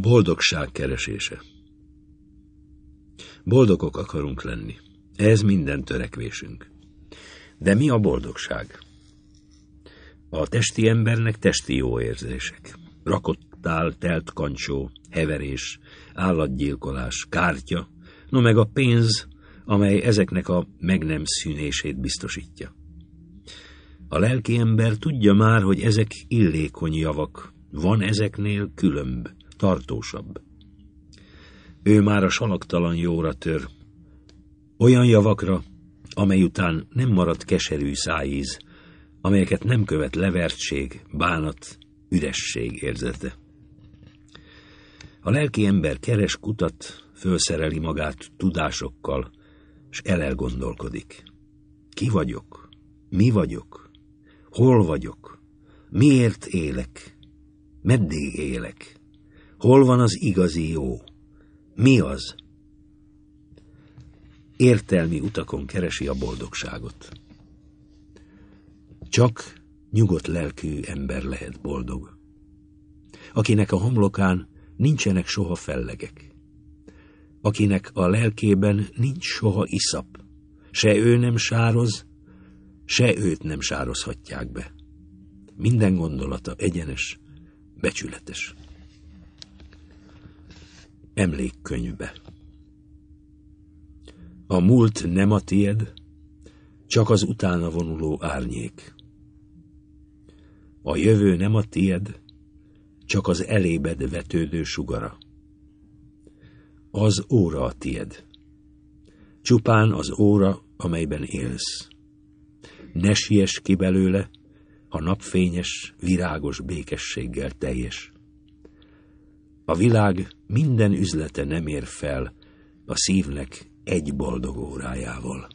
Boldogság keresése Boldogok akarunk lenni. Ez minden törekvésünk. De mi a boldogság? A testi embernek testi jó érzések. rakottál, telt kancsó, heverés, állatgyilkolás, kártya, no meg a pénz, amely ezeknek a meg nem szűnését biztosítja. A lelki ember tudja már, hogy ezek illékony javak, van ezeknél különb, tartósabb. Ő már a salaktalan jóra tör. Olyan javakra, amely után nem maradt keserű szájíz, amelyeket nem követ levertség, bánat, üresség érzete. A lelki ember keres kutat, fölszereli magát tudásokkal, és elelgondolkodik. Ki vagyok? Mi vagyok? Hol vagyok? Miért élek? Meddig élek? Hol van az igazi jó? Mi az? Értelmi utakon keresi a boldogságot. Csak nyugodt lelkű ember lehet boldog, akinek a homlokán nincsenek soha fellegek, akinek a lelkében nincs soha iszap, se ő nem sároz, se őt nem sározhatják be. Minden gondolata egyenes, becsületes emlékkönyvbe. A múlt nem a tied, csak az utána vonuló árnyék. A jövő nem a tied, csak az elébed vetődő sugara. Az óra a tied. Csupán az óra, amelyben élsz. Ne siess ki belőle, ha napfényes, virágos békességgel teljes. A világ minden üzlete nem ér fel a szívnek egy boldog órájával.